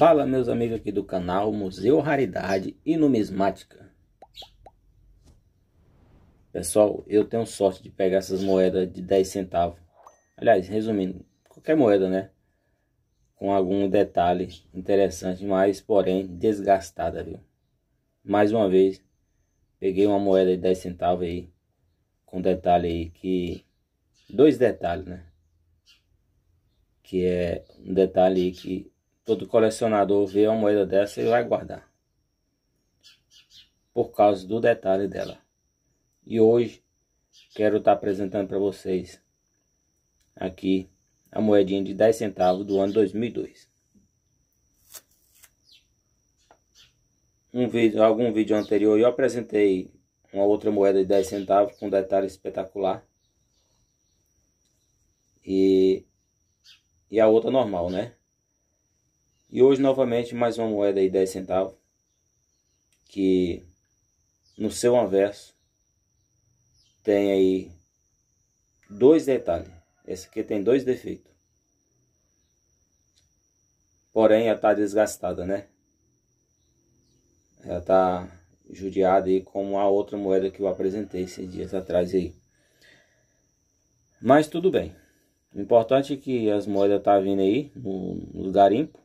Fala meus amigos aqui do canal Museu Raridade e Numismática Pessoal, eu tenho sorte de pegar essas moedas de 10 centavos Aliás, resumindo, qualquer moeda né Com algum detalhe interessante, mas porém desgastada viu Mais uma vez, peguei uma moeda de 10 centavos aí Com detalhe aí que... Dois detalhes né Que é um detalhe aí que todo colecionador vê uma moeda dessa e vai guardar. Por causa do detalhe dela. E hoje quero estar tá apresentando para vocês aqui a moedinha de 10 centavos do ano 2002. Um vídeo, algum vídeo anterior eu apresentei uma outra moeda de 10 centavos com um detalhe espetacular. E, e a outra normal, né? E hoje novamente mais uma moeda aí 10 centavos. Que no seu anverso tem aí dois detalhes. Essa aqui tem dois defeitos. Porém, ela tá desgastada, né? Ela tá judiada aí como a outra moeda que eu apresentei esses dias atrás aí. Mas tudo bem. O importante é que as moedas tá vindo aí no, no garimpo.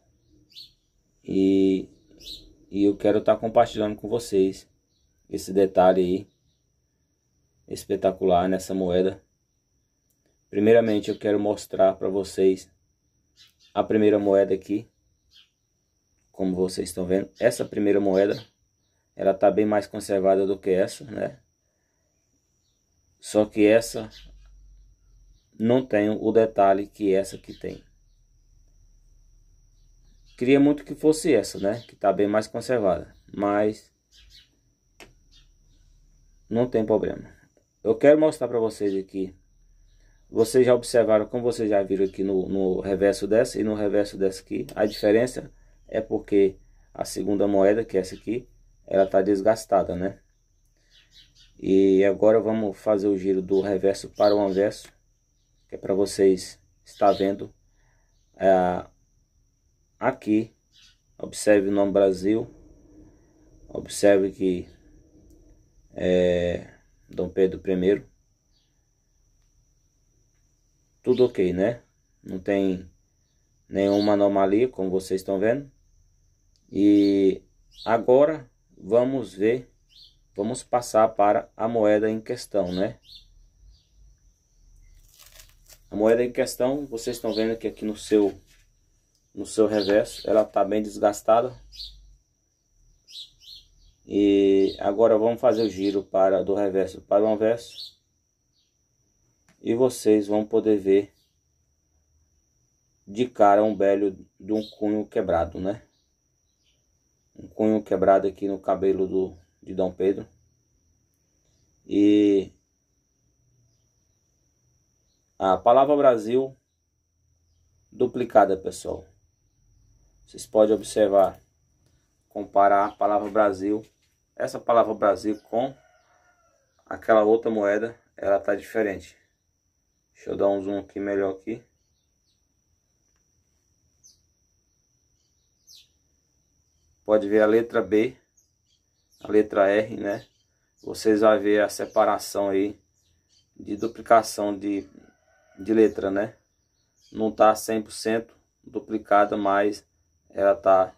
E, e eu quero estar tá compartilhando com vocês esse detalhe aí espetacular nessa moeda. Primeiramente, eu quero mostrar para vocês a primeira moeda aqui. Como vocês estão vendo, essa primeira moeda ela tá bem mais conservada do que essa, né? Só que essa não tem o detalhe que essa que tem. Queria muito que fosse essa, né? Que tá bem mais conservada. Mas não tem problema. Eu quero mostrar para vocês aqui. Vocês já observaram, como vocês já viram aqui no, no reverso dessa e no reverso dessa aqui. A diferença é porque a segunda moeda, que é essa aqui, ela tá desgastada, né? E agora vamos fazer o giro do reverso para o anverso, que é para vocês estar vendo é, aqui. Observe o nome Brasil. Observe que é Dom Pedro I. Tudo ok, né? Não tem nenhuma anomalia, como vocês estão vendo. E agora vamos ver, vamos passar para a moeda em questão, né? A moeda em questão, vocês estão vendo que aqui no seu no seu reverso. Ela está bem desgastada. E agora vamos fazer o giro para do reverso para o anverso. E vocês vão poder ver de cara um belo de um cunho quebrado, né? Um cunho quebrado aqui no cabelo do, de Dom Pedro. E a palavra Brasil duplicada, pessoal. Vocês podem observar, comparar a palavra Brasil, essa palavra Brasil com aquela outra moeda, ela está diferente. Deixa eu dar um zoom aqui melhor aqui. Pode ver a letra B, a letra R, né? Vocês vão ver a separação aí de duplicação de, de letra, né? Não está 100% duplicada, mas ela está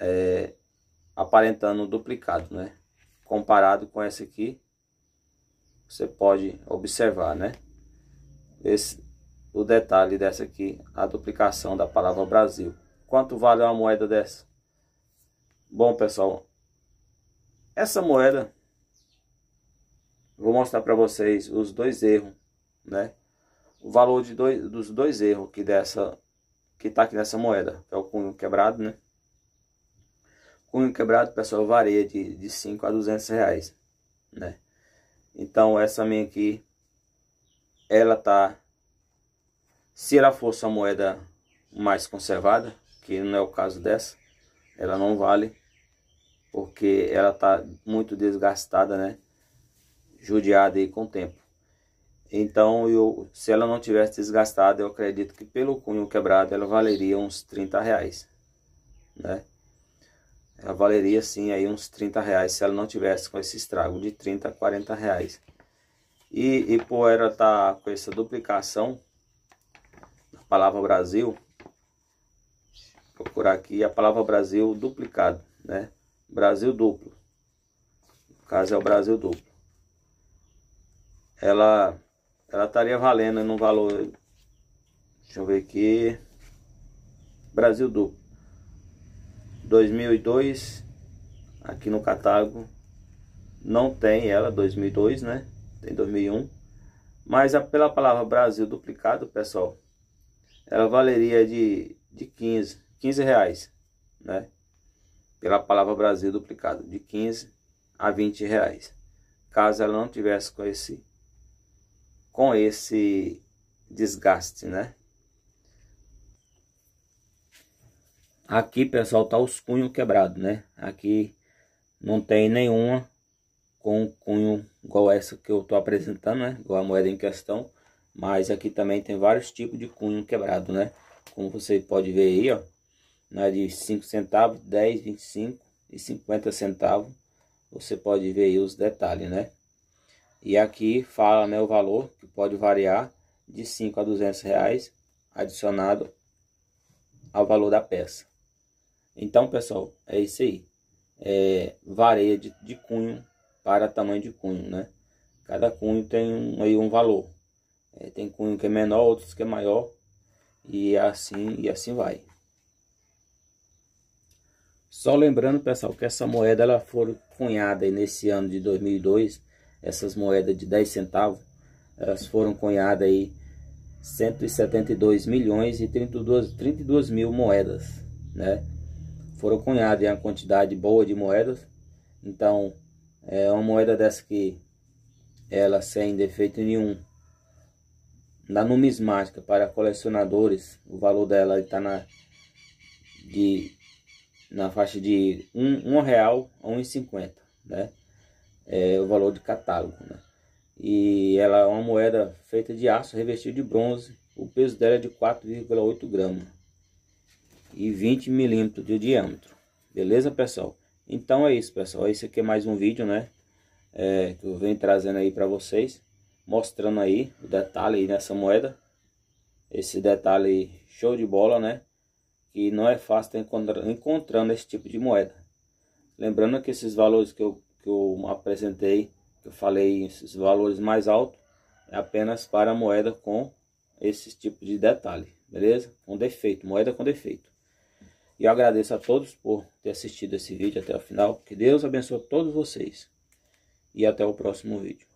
é, aparentando um duplicado, né? Comparado com essa aqui, você pode observar, né? Esse, o detalhe dessa aqui, a duplicação da palavra Brasil. Quanto vale uma moeda dessa? Bom, pessoal, essa moeda, vou mostrar para vocês os dois erros, né? O valor de dois, dos dois erros que dessa que tá aqui nessa moeda, é o cunho quebrado, né? Cunho quebrado, pessoal, varia de, de 5 a 200 reais, né? Então, essa minha aqui, ela tá... Se ela fosse a moeda mais conservada, que não é o caso dessa, ela não vale, porque ela tá muito desgastada, né? Judiada aí com o tempo. Então, eu, se ela não tivesse desgastado, eu acredito que pelo cunho quebrado ela valeria uns 30 reais, né? Ela valeria sim aí uns 30 reais se ela não tivesse com esse estrago de 30 a 40 reais. E, e por ela estar tá com essa duplicação, a palavra Brasil, procurar aqui a palavra Brasil duplicado, né? Brasil duplo. No caso é o Brasil duplo. Ela ela estaria valendo no valor. Deixa eu ver aqui. Brasil duplo. 2002 aqui no catálogo não tem ela 2002 né tem 2001 mas a, pela palavra Brasil duplicado pessoal ela valeria de, de 15 15 reais né pela palavra Brasil duplicado de 15 a 20 reais caso ela não tivesse com esse com esse desgaste, né? Aqui, pessoal, tá os cunhos quebrados, né? Aqui não tem nenhuma com cunho igual essa que eu tô apresentando, né? Igual a moeda em questão. Mas aqui também tem vários tipos de cunho quebrado, né? Como você pode ver aí, ó. Né? De 5 centavos, 10, 25 e 50 centavos. Você pode ver aí os detalhes, né? E aqui fala né, o valor, que pode variar de 5 a 200 reais, adicionado ao valor da peça. Então, pessoal, é isso aí. É, varia de, de cunho para tamanho de cunho, né? Cada cunho tem um, aí um valor. É, tem cunho que é menor, outros que é maior. E assim, e assim vai. Só lembrando, pessoal, que essa moeda ela foi cunhada nesse ano de 2002 essas moedas de 10 centavos, elas foram cunhadas aí 172 milhões e 32, 32 mil moedas, né? Foram cunhadas uma quantidade boa de moedas, então é uma moeda dessa que ela sem defeito nenhum na numismática para colecionadores, o valor dela está na de na faixa de um, um real a um e cinquenta, né? é, o valor de catálogo. Né? E ela é uma moeda feita de aço revestido de bronze. O peso dela é de 4,8 gramas e 20 milímetros de diâmetro. Beleza, pessoal? Então é isso, pessoal. Esse aqui é mais um vídeo, né? É, que eu venho trazendo aí para vocês, mostrando aí o detalhe aí nessa moeda. Esse detalhe show de bola, né? Que não é fácil encontrar encontrando esse tipo de moeda. Lembrando que esses valores que eu que eu apresentei, que eu falei esses valores mais altos, é apenas para moeda com esse tipo de detalhe, beleza? Com defeito, moeda com defeito. E eu agradeço a todos por ter assistido esse vídeo até o final. Que Deus abençoe todos vocês. E até o próximo vídeo.